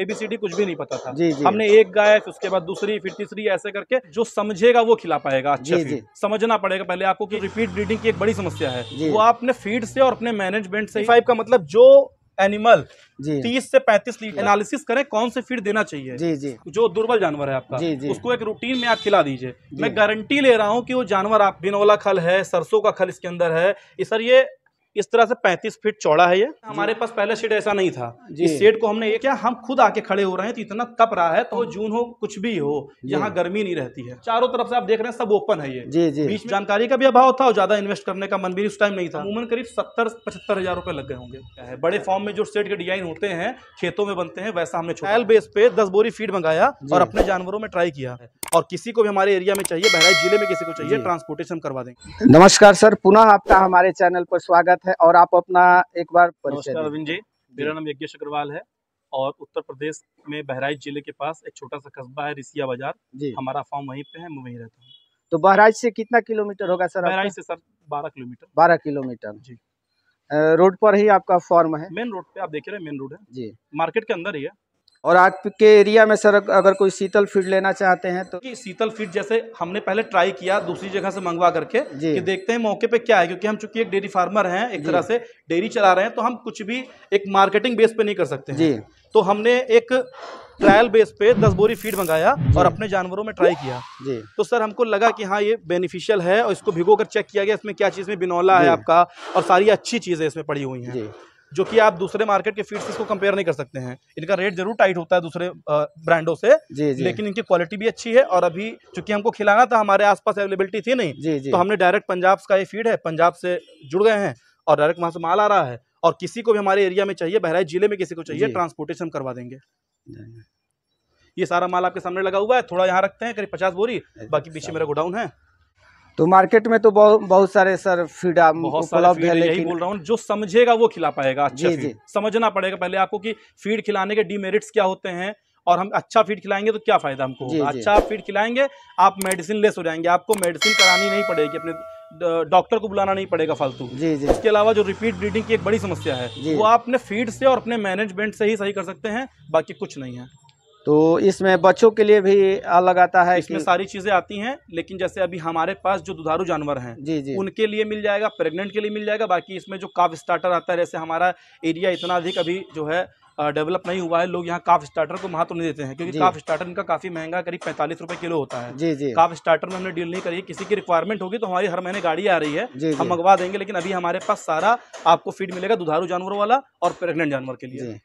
ABCD कुछ भी नहीं पता था जी, जी। हमने एक गाय फिर उसके बाद दूसरी फिर तीसरी ऐसे करके जो समझेगा वो खिला पाएगा अच्छे जी, जी। समझना पड़ेगा पहले आपको कि रिपीट ब्रीडिंग की एक बड़ी समस्या है वो आपने फीड से और अपने मैनेजमेंट से फाइव का मतलब जो एनिमल तीस से पैंतीस लीटर एनालिसिस करें कौन से फीड देना चाहिए जी जी जो दुर्बल जानवर है आपका जी जी उसको एक रूटीन में आप खिला दीजिए मैं गारंटी ले रहा हूँ कि वो जानवर आप बिनौला खल है सरसों का खल इसके अंदर है सर ये इस तरह से 35 फीट चौड़ा है ये हमारे पास पहले शेड ऐसा नहीं था इस शेड को हमने ये क्या हम खुद आके खड़े हो रहे हैं तो इतना तप रहा है तो जून हो कुछ भी हो यहाँ गर्मी नहीं रहती है चारों तरफ से आप देख रहे हैं सब ओपन है ये जी जी बीच जानकारी का भी अभाव था और ज्यादा इन्वेस्ट करने का मन भी उस टाइम नहीं था उमन करीब सत्तर पचहत्तर हजार रूपए लग गए होंगे बड़े फॉर्म में जो सेट के डिजाइन होते हैं खेतों में बनते हैं वैसा हमने छोटा बेस पे दस बोरी फीड मंगाया और अपने जानवरों में ट्राई किया और किसी को भी हमारे एरिया में चाहिए बहराइच जिले में किसी को चाहिए ट्रांसपोर्टेशन करवा देंगे नमस्कार सर पुनः आपका हमारे चैनल पर स्वागत है और आप अपना एक बार अरविंद जी मेरा नाम यज्ञ अग्रवाल है और उत्तर प्रदेश में बहराइच जिले के पास एक छोटा सा कस्बा है रिसिया बाजार जी हमारा फॉर्म वहीं पे है मैं वहीं रहता हूँ तो बहराइच से कितना किलोमीटर होगा सर बहराइच से सर बारह किलोमीटर बारह किलोमीटर जी रोड पर ही आपका फॉर्म है मेन रोड पे आप देख रहे हैं मेन रोड है जी मार्केट के अंदर ही है और आपके एरिया में सर अगर कोई शीतल फीड लेना चाहते हैं तो शीतल फीड जैसे हमने पहले ट्राई किया दूसरी जगह से मंगवा करके कि देखते हैं मौके पे क्या है क्योंकि हम चूंकि एक डेयरी फार्मर हैं एक तरह से डेयरी चला रहे हैं तो हम कुछ भी एक मार्केटिंग बेस पे नहीं कर सकते जी तो हमने एक ट्रायल बेस पे दस बोरी फीड मंगाया और अपने जानवरों में ट्राई किया जी तो सर हमको लगा कि हाँ ये बेनिफिशियल है और इसको भिगो कर चेक किया गया इसमें क्या चीज़ में बिनौला है आपका और सारी अच्छी चीज़ें इसमें पड़ी हुई हैं जो कि आप दूसरे मार्केट के फीड को कंपेयर नहीं कर सकते हैं इनका रेट जरूर टाइट होता है दूसरे ब्रांडों से जी जी लेकिन इनकी क्वालिटी भी अच्छी है और अभी चूंकि हमको खिलाना था हमारे आसपास अवेलेबिलिटी थी नहीं जी जी तो हमने डायरेक्ट पंजाब का ये फीड है पंजाब से जुड़ गए हैं और डायरेक्ट वहाँ से माल आ रहा है और किसी को भी हमारे एरिया में चाहिए बहराइच जिले में किसी को चाहिए ट्रांसपोर्टेशन करवा देंगे ये सारा माल आपके सामने लगा हुआ है थोड़ा यहाँ रखते हैं करीब पचास बोरी बाकी पीछे मेरा गोडाउन है तो मार्केट में तो बहुत बहुत सारे सर फीड उपलब्ध है लेकिन बोल रहा हूँ जो समझेगा वो खिला पाएगा अच्छा जी, जी। समझना पड़ेगा पहले आपको कि फीड खिलाने के डीमेरिट्स क्या होते हैं और हम अच्छा फीड खिलाएंगे तो क्या फायदा हमको होगा अच्छा फीड खिलाएंगे आप मेडिसिन लेस हो जाएंगे आपको मेडिसिन करानी नहीं पड़ेगी अपने डॉक्टर को बुलाना नहीं पड़ेगा फालतू जी जी इसके अलावा जो रिपीट ब्रीडिंग की एक बड़ी समस्या है वो आपने फीड से और अपने मैनेजमेंट से ही सही कर सकते हैं बाकी कुछ नहीं है तो इसमें बच्चों के लिए भी अलग आता है इसमें सारी चीज़ें आती हैं लेकिन जैसे अभी हमारे पास जो दुधारू जानवर हैं जी जी उनके लिए मिल जाएगा प्रेग्नेंट के लिए मिल जाएगा बाकी इसमें जो काफ स्टार्टर आता है जैसे हमारा एरिया इतना अधिक अभी जो है डेवलप नहीं हुआ है लोग यहाँ काफ स्टार्टर को महत्व नहीं देते हैं क्योंकि काफ स्टार्टर इनका काफी महंगा करीब पैंतालीस रुपए किलो होता है जी जी काफ स्टार्टर में हमने डील नहीं करी किसी की रिक्वायरमेंट होगी तो हमारी हर महीने गाड़ी आ रही है जी हम मंगवा देंगे लेकिन अभी हमारे पास सारा आपको फीड मिलेगा दुधारू जानवरों वाला और प्रेगनेंट जानवर के लिए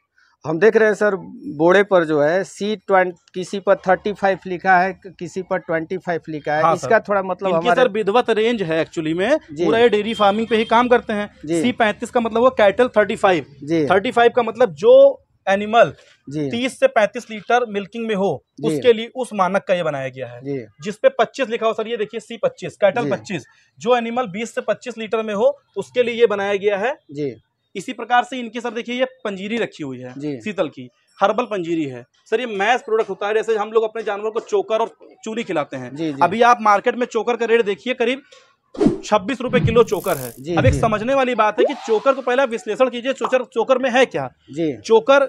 हम देख रहे हैं सर बोड़े पर जो है सी ट्वेंट किसी पर थर्टी फाइव लिखा है किसी पर ट्वेंटी फाइव लिखा है हाँ इसका थोड़ा मतलब हमारे सर विधवत रेंज है एक्चुअली में पूरा ये डेयरी फार्मिंग पे ही काम करते हैं सी पैंतीस का मतलब वो कैटल थर्टी फाइव थर्टी फाइव का मतलब जो एनिमल तीस से पैंतीस लीटर मिल्किंग में हो उसके लिए उस मानक का ये बनाया गया है जिसपे पच्चीस लिखा हो सर ये देखिए सी पच्चीस कैटल पच्चीस जो एनिमल बीस से पच्चीस लीटर में हो उसके लिए ये बनाया गया है जी इसी प्रकार से इनकी सर देखिए ये पंजीरी रखी हुई है शीतल की हर्बल पंजीरी है सर ये मैस प्रोडक्ट होता है जैसे हम लोग अपने जानवर को चोकर और चूनी खिलाते हैं जी, जी। अभी आप मार्केट में चोकर का रेट देखिए करीब छब्बीस रुपए किलो चोकर है जी, अब एक जी। समझने वाली बात है कि चोकर को पहला विश्लेषण कीजिए चोकर चोकर में है क्या जी। चोकर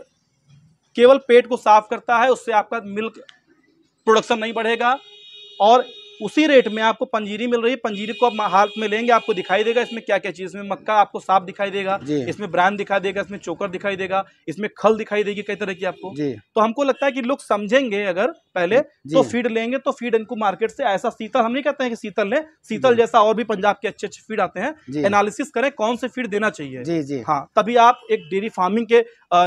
केवल पेट को साफ करता है उससे आपका मिल्क प्रोडक्शन नहीं बढ़ेगा और उसी रेट में आपको पंजीरी मिल रही है पंजीरी को आप हाथ में लेंगे आपको दिखाई देगा इसमें क्या क्या चीज़ इसमें मक्का आपको साफ दिखाई देगा इसमें ब्रांड दिखाई देगा इसमें चोकर दिखाई देगा इसमें खल दिखाई देगी कई तरह की आपको तो हमको लगता है कि लोग समझेंगे अगर पहले तो फीड लेंगे तो फीड इनको मार्केट से ऐसा शीतल हम नहीं कहते हैं कि शीतल ले शीतल जैसा और भी पंजाब के अच्छे अच्छे फीड आते हैं एनालिसिस करें कौन से फीड देना चाहिए जी जी हाँ तभी आप एक डेयरी फार्मिंग के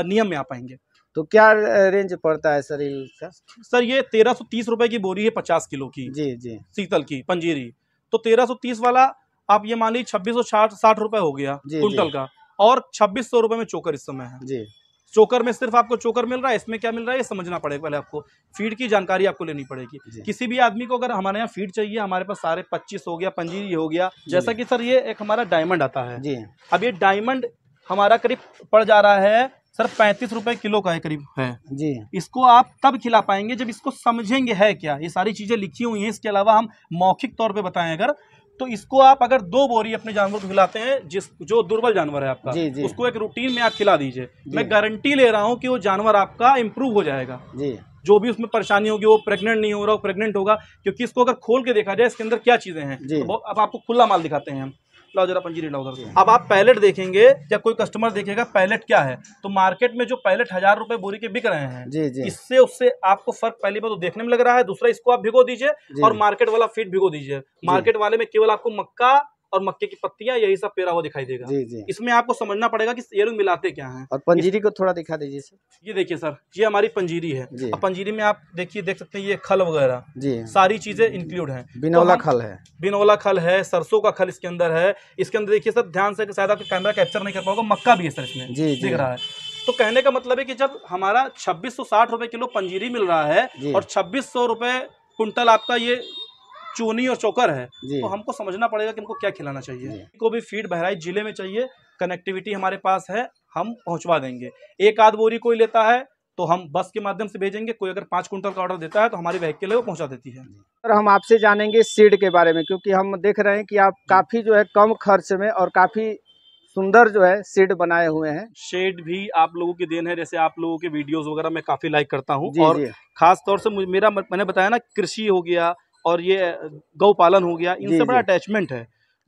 नियम में आ पाएंगे तो क्या रेंज पड़ता है सर का सर ये तेरह सौ तीस रुपए की बोरी है पचास किलो की जी जी शीतल की पंजीरी तो तेरह सौ तीस वाला आप ये मान लीजिए छब्बीस सौ साठ साठ रुपए हो गया कुंटल का और छब्बीस सौ रुपए में चोकर इस समय है जी चोकर में सिर्फ आपको चोकर मिल रहा है इसमें क्या मिल रहा है ये समझना पड़ेगा पहले आपको फीड की जानकारी आपको लेनी पड़ेगी किसी भी आदमी को अगर हमारे यहाँ फीड चाहिए हमारे पास सारे पच्चीस हो गया पंजीरी हो गया जैसा कि सर ये एक हमारा डायमंड आता है जी अब ये डायमंड हमारा करीब पड़ जा रहा है सर पैंतीस रुपए किलो का है करीब है जी इसको आप तब खिला पाएंगे जब इसको समझेंगे है क्या ये सारी चीजें लिखी हुई हैं इसके अलावा हम मौखिक तौर पे बताएं अगर तो इसको आप अगर दो बोरी अपने जानवर को खिलाते हैं जिस जो दुर्बल जानवर है आपका जी, जी। उसको एक रूटीन में आप खिला दीजिए मैं गारंटी ले रहा हूँ कि वो जानवर आपका इम्प्रूव हो जाएगा जी जो भी उसमें परेशानी होगी वो प्रेग्नेंट नहीं हो रहा प्रेग्नेंट होगा क्योंकि इसको अगर खोल के देखा जाए इसके अंदर क्या चीजें हैं तो अब आपको खुला माल दिखाते हैं हम लाओ जरा पंजीरी लाओ उधर अब आप पैलेट देखेंगे या कोई कस्टमर देखेगा पैलेट क्या है तो मार्केट में जो पैलेट हजार रुपए बोरी के बिक रहे हैं जी जी इससे उससे आपको फर्क पहली बार तो देखने में लग रहा है दूसरा इसको आप भिगो दीजिए और मार्केट वाला फीड भिगो दीजिए मार्केट वाले में केवल आपको मक्का और मक्के की पत्तियां यही सब पेरा हुआ दिखाई देगा जी जी इसमें आपको समझना पड़ेगा कि ये लोग मिलाते क्या है और पंजीरी को थोड़ा दिखा दीजिए सर ये देखिए सर ये हमारी पंजीरी है और पंजीरी में आप देखिए देख सकते हैं ये खल वगैरह जी सारी चीजें इंक्लूड है तो बिनौला खल है बिनौला खल है सरसों का खल इसके अंदर है इसके अंदर देखिए सर ध्यान से शायद आपका कैमरा कैप्चर नहीं कर पाओगे मक्का भी है सर इसमें दिख रहा है तो कहने का मतलब है कि जब हमारा छब्बीस सौ रुपए किलो पंजीरी मिल रहा है और छब्बीस सौ रुपए कुंटल आपका ये चूनी और चोकर है तो हमको समझना पड़ेगा कि हमको क्या खिलाना चाहिए को भी फीड बहराइच जिले में चाहिए कनेक्टिविटी हमारे पास है हम पहुंचवा देंगे एक आध बोरी कोई लेता है तो हम बस के माध्यम से भेजेंगे कोई अगर पाँच कुंटल का ऑर्डर देता है तो हमारी व्हीकल है वो पहुँचा देती है सर हम आपसे जानेंगे सीड के बारे में क्योंकि हम देख रहे हैं कि आप काफ़ी जो है कम खर्च में और काफ़ी सुंदर जो है शेड बनाए हुए हैं शेड भी आप लोगों की देन है जैसे आप लोगों के वीडियोस वगैरह मैं काफी लाइक करता हूँ और खास तौर से मेरा मैंने बताया ना कृषि हो गया और ये गौ पालन हो गया इनसे बड़ा अटैचमेंट है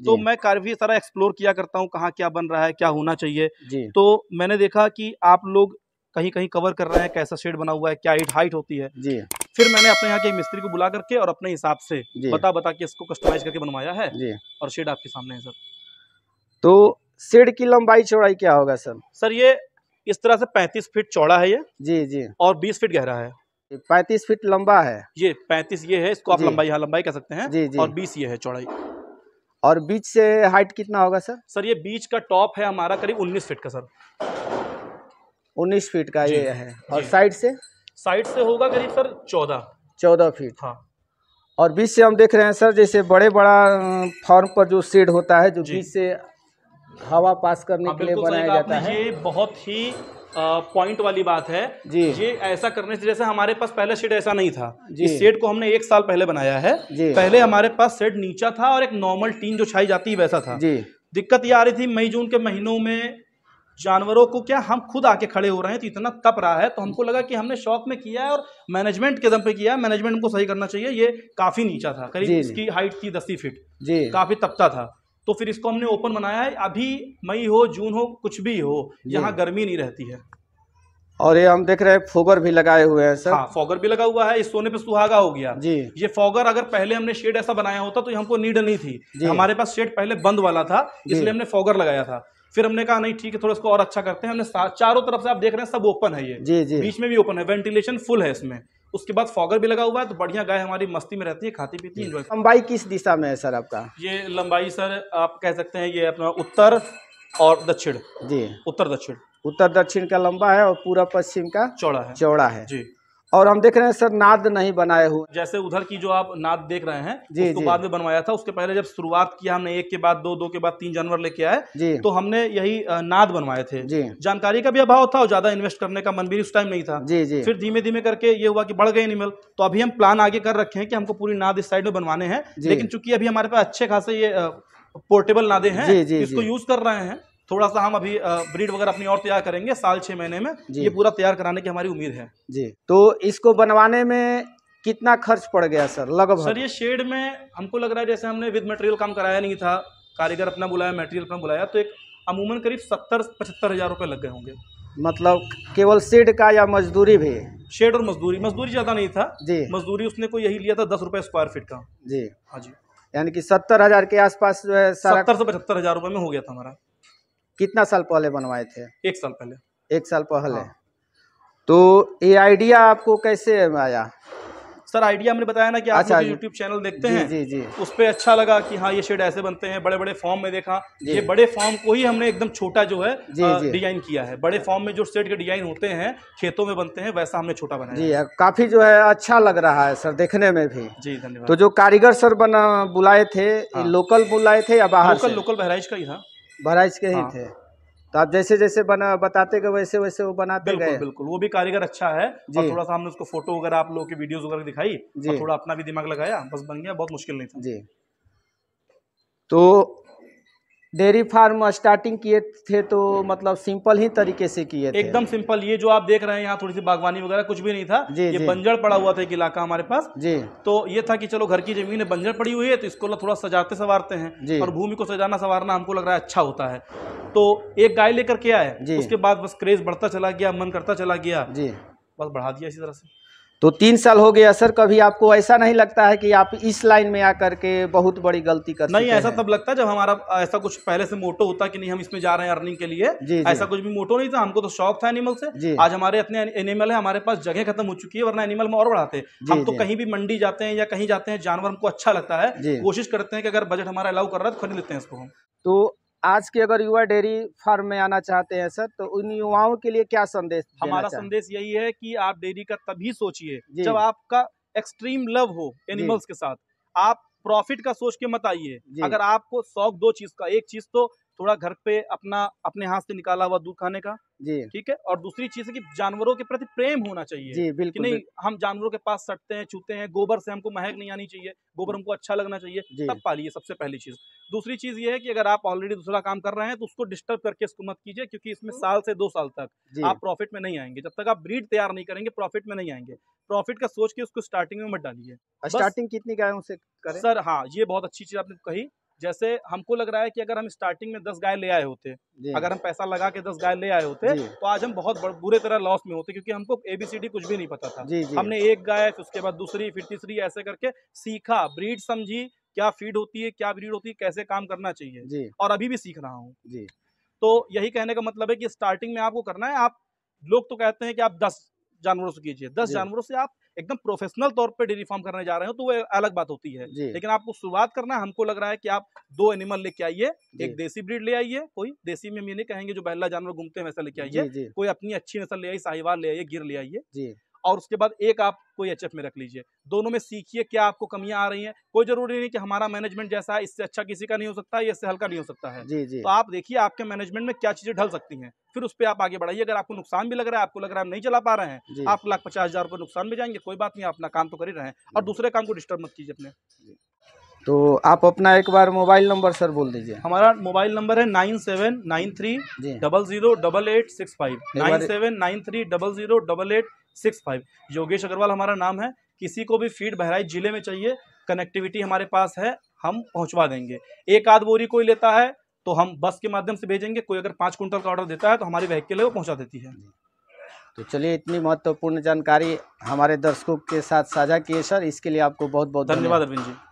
तो मैं काफी सारा एक्सप्लोर किया करता हूँ कहाँ क्या बन रहा है क्या होना चाहिए तो मैंने देखा कि आप लोग कहीं कहीं कवर कर रहे हैं कैसा शेड बना हुआ है क्या हाइट हाइट होती है जी फिर मैंने अपने यहाँ के मिस्त्री को बुला करके और अपने हिसाब से बता बता के इसको कस्टमाइज करके बनवाया है जी और शेड आपके सामने है सर तो शेड की लंबाई चौड़ाई क्या होगा सर सर ये इस तरह से पैंतीस फीट चौड़ा है ये जी जी और बीस फीट गहरा है पैंतीस फीट लंबा है ये पैंतीस ये है इसको आप लंबाई यहाँ लंबाई कह सकते हैं जी, जी। और बीस ये है चौड़ाई और बीच से हाइट कितना होगा सर सर ये बीच का टॉप है हमारा करीब उन्नीस फीट का सर उन्नीस फीट का ये है और साइड से साइड से होगा करीब सर चौदह चौदह फीट हाँ और बीच से हम देख रहे हैं सर जैसे बड़े बड़ा फॉर्म पर जो शेड होता है जो बीच से हवा पास करने हाँ, के लिए बनाया जाता है ये बहुत ही पॉइंट वाली बात है जी ये ऐसा करने से जैसे हमारे पास पहले शेड ऐसा नहीं था जी शेड को हमने एक साल पहले बनाया है पहले हमारे पास शेड नीचा था और एक नॉर्मल टीन जो छाई जाती है वैसा था जी दिक्कत ये आ रही थी मई जून के महीनों में जानवरों को क्या हम खुद आके खड़े हो रहे हैं तो इतना तप रहा है तो हमको लगा कि हमने शौक में किया है और मैनेजमेंट के दम पे किया है मैनेजमेंट को सही करना चाहिए ये काफी नीचा था करीब इसकी हाइट थी दस फीट काफी तपता था तो फिर इसको हमने ओपन बनाया है अभी मई हो जून हो कुछ भी हो यहाँ गर्मी नहीं रहती है और ये हम देख रहे हैं फोगर भी लगाए हुए हैं सर हाँ फोगर भी लगा हुआ है इस सोने पे सुहागा हो गया जी ये फॉगर अगर पहले हमने शेड ऐसा बनाया होता तो हमको नीड नहीं थी हमारे पास शेड पहले बंद वाला था इसलिए हमने फॉगर लगाया था फिर हमने कहा नहीं ठीक है थोड़ा इसको और अच्छा करते हैं हमने चारों तरफ से आप देख रहे हैं सब ओपन है ये जी जी बीच में भी ओपन है वेंटिलेशन फुल है इसमें उसके बाद फॉगर भी लगा हुआ है तो बढ़िया गाय हमारी मस्ती में रहती है खाती पीती है लंबाई किस दिशा में है सर आपका ये लंबाई सर आप कह सकते हैं ये अपना उत्तर और दक्षिण जी उत्तर दक्षिण उत्तर दक्षिण का लंबा है और पूरा पश्चिम का चौड़ा है चौड़ा है जी और हम देख रहे हैं सर नाद नहीं बनाए हुए जैसे उधर की जो आप नाद देख रहे हैं जी, उसको जी। बाद में बनवाया था उसके पहले जब शुरुआत किया हमने एक के बाद दो दो के बाद तीन जानवर लेके आए तो हमने यही नाद बनवाए थे जानकारी का भी अभाव था और ज्यादा इन्वेस्ट करने का मन भी उस टाइम नहीं था जी जी फिर धीमे धीमे करके ये हुआ कि बढ़ गए एनिमल तो अभी हम प्लान आगे कर रखे हैं कि हमको पूरी नाद इस साइड में बनवाने हैं लेकिन चूंकि अभी हमारे पास अच्छे खासे ये पोर्टेबल नादे हैं इसको यूज कर रहे हैं थोड़ा सा हम अभी ब्रीड वगैरह अपनी और तैयार करेंगे साल छह महीने में ये पूरा तैयार कराने की हमारी उम्मीद है जी तो इसको बनवाने में कितना खर्च पड़ गया सर लगभग सर ये शेड में हमको लग रहा है जैसे हमने विद मटेरियल काम कराया नहीं था कारीगर अपना बुलाया मटेरियल अपना बुलाया तो एक अमूमन करीब सत्तर पचहत्तर हज़ार रुपये लग गए होंगे मतलब केवल शेड का या मजदूरी भी शेड और मजदूरी मजदूरी ज़्यादा नहीं था जी मजदूरी उसने को यही लिया था दस रुपये स्क्वायर फीट का जी हाँ जी यानी कि सत्तर हज़ार के आसपास जो है सत्तर से पचहत्तर हज़ार रुपये में हो गया था हमारा कितना साल पहले बनवाए थे एक साल पहले एक साल पहले हाँ। तो ये आइडिया आपको कैसे आया सर आइडिया हमने बताया ना कि आप अच्छा, यूट्यूब चैनल देखते जी, हैं जी जी उस पर अच्छा लगा कि हाँ ये शेड ऐसे बनते हैं बड़े बड़े फॉर्म में देखा ये बड़े फॉर्म को ही हमने एकदम छोटा जो है डिजाइन किया है बड़े फॉर्म में जो शेड के डिजाइन होते हैं खेतों में बनते हैं वैसा हमने छोटा बनाया जी काफी जो है अच्छा लग रहा है सर देखने में भी जी धन्यवाद तो जो कारीगर सर बना बुलाए थे हाँ। लोकल बुलाए थे या बाहर लोकल लोकल बहराइच का ही था बहराइच के ही थे तो आप जैसे जैसे बना बताते गए वैसे वैसे वो बनाते बिल्कुल, गए बिल्कुल वो भी कारीगर अच्छा है और थोड़ा सा हमने उसको फोटो वगैरह आप लोगों की वीडियोस वगैरह दिखाई और थोड़ा अपना भी दिमाग लगाया बस बन गया बहुत मुश्किल नहीं था जी तो डेयरी फार्म स्टार्टिंग किए थे तो मतलब सिंपल ही तरीके से किए थे एकदम सिंपल ये जो आप देख रहे हैं यहाँ थोड़ी सी बागवानी वगैरह कुछ भी नहीं था जी, ये बंजड़ पड़ा हुआ था एक इलाका हमारे पास जी तो ये था कि चलो घर की जमीन है बंजड़ पड़ी हुई है तो इसको थोड़ा सजाते संवारते हैं और भूमि को सजाना संवारना हमको लग रहा है अच्छा होता है तो एक गाय लेकर के आए उसके बाद बस क्रेज बढ़ता चला गया मन करता चला गया बस बढ़ा दिया इसी तरह से तो तीन साल हो गया सर कभी आपको ऐसा नहीं लगता है कि आप इस लाइन में आकर के बहुत बड़ी गलती कर नहीं ऐसा तब लगता है जब हमारा ऐसा कुछ पहले से मोटो होता कि नहीं हम इसमें जा रहे हैं अर्निंग के लिए जी, ऐसा जी. कुछ भी मोटो नहीं था हमको तो शौक था एनिमल से आज हमारे इतने एनिमल है हमारे पास जगह खत्म हो चुकी है वरना एनिमल में और बढ़ाते हम तो कहीं भी मंडी जाते हैं या कहीं जाते हैं जानवर हमको अच्छा लगता है कोशिश करते हैं कि अगर बजट हमारा अलाउ कर रहा है तो खरीद लेते हैं इसको हम तो आज के अगर युवा डेयरी फार्म में आना चाहते हैं सर तो उन युवाओं के लिए क्या संदेश हमारा संदेश यही है कि आप डेयरी का तभी सोचिए जब आपका एक्सट्रीम लव हो एनिमल्स के साथ आप प्रॉफिट का सोच के मत आइए अगर आपको शौक दो चीज का एक चीज तो थोड़ा घर पे अपना अपने हाथ से निकाला हुआ दूध खाने का जी ठीक है और दूसरी चीज है कि जानवरों के प्रति प्रेम होना चाहिए जी बिल्कुल नहीं हम जानवरों के पास सटते हैं छूते हैं गोबर से हमको महक नहीं आनी चाहिए गोबर हमको अच्छा लगना चाहिए तब पालिए सबसे पहली चीज दूसरी चीज ये है कि अगर आप ऑलरेडी दूसरा काम कर रहे हैं तो उसको डिस्टर्ब करके इसको मत कीजिए क्योंकि इसमें हम्म। साल से दो साल तक आप प्रॉफिट में नहीं आएंगे जब तक आप ब्रीड तैयार नहीं करेंगे प्रॉफिट में नहीं आएंगे प्रॉफिट का सोच के उसको स्टार्टिंग में मत डालिए स्टार्टिंग कितनी करें उसे सर हाँ ये बहुत अच्छी चीज आपने कही जैसे हमको लग रहा है कि अगर हम स्टार्टिंग में दस गाय ले आए होते अगर हम पैसा लगा के दस गाय ले आए होते तो आज हम बहुत बुरे तरह लॉस में होते क्योंकि हमको एबीसीडी कुछ भी नहीं पता था जी, जी। हमने एक गाय फिर उसके बाद दूसरी फिर तीसरी ऐसे करके सीखा ब्रीड समझी क्या फीड होती है क्या ब्रीड होती है कैसे काम करना चाहिए और अभी भी सीख रहा हूँ तो यही कहने का मतलब है कि स्टार्टिंग में आपको करना है आप लोग तो कहते हैं कि आप दस जानवरों से कीजिए दस जानवरों से आप एकदम प्रोफेशनल तौर पर डेयरी फार्म करने जा रहे हो तो वो अलग बात होती है लेकिन आपको शुरुआत करना हमको लग रहा है कि आप दो एनिमल लेके आइए एक देसी ब्रीड ले आइए कोई देसी में हम ये नहीं कहेंगे जो बहला जानवर घूमते हैं वैसा लेके आइए कोई अपनी अच्छी नस्ल ले आइए साहिवाल ले आइए गिर ले आइए और उसके बाद एक आप कोई एच में रख लीजिए दोनों में सीखिए क्या आपको कमियां आ रही हैं कोई जरूरी नहीं कि हमारा मैनेजमेंट जैसा है इससे अच्छा किसी का नहीं हो सकता है इससे हल्का नहीं हो सकता है जी जी तो आप देखिए आपके मैनेजमेंट में क्या चीजें ढल सकती हैं फिर उस पर आप आगे बढ़ाइए अगर आपको नुकसान भी लग रहा है आपको लग रहा है नहीं चला पा रहे हैं आप लाख पचास हजार नुकसान में जाएंगे कोई बात नहीं अपना काम तो कर ही रहे हैं और दूसरे काम को डिस्टर्ब मत कीजिए अपने तो आप अपना एक बार मोबाइल नंबर सर बोल दीजिए हमारा मोबाइल नंबर है nine seven nine three double zero double eight six five nine seven nine three double zero double eight six five Yogesh Agrawal हमारा नाम है किसी को भी फीड बहराई जिले में चाहिए कनेक्टिविटी हमारे पास है हम पहुंचवा देंगे एक आध बोरी कोई लेता है तो हम बस के माध्यम से भेजेंगे कोई अगर पाँच कुंटल का ऑर्डर देता है तो हमारी वहीकिल है वो पहुँचा देती है तो चलिए इतनी महत्वपूर्ण जानकारी हमारे दर्शकों के साथ साझा किए सर इसके लिए आपको बहुत बहुत धन्यवाद अरविंद जी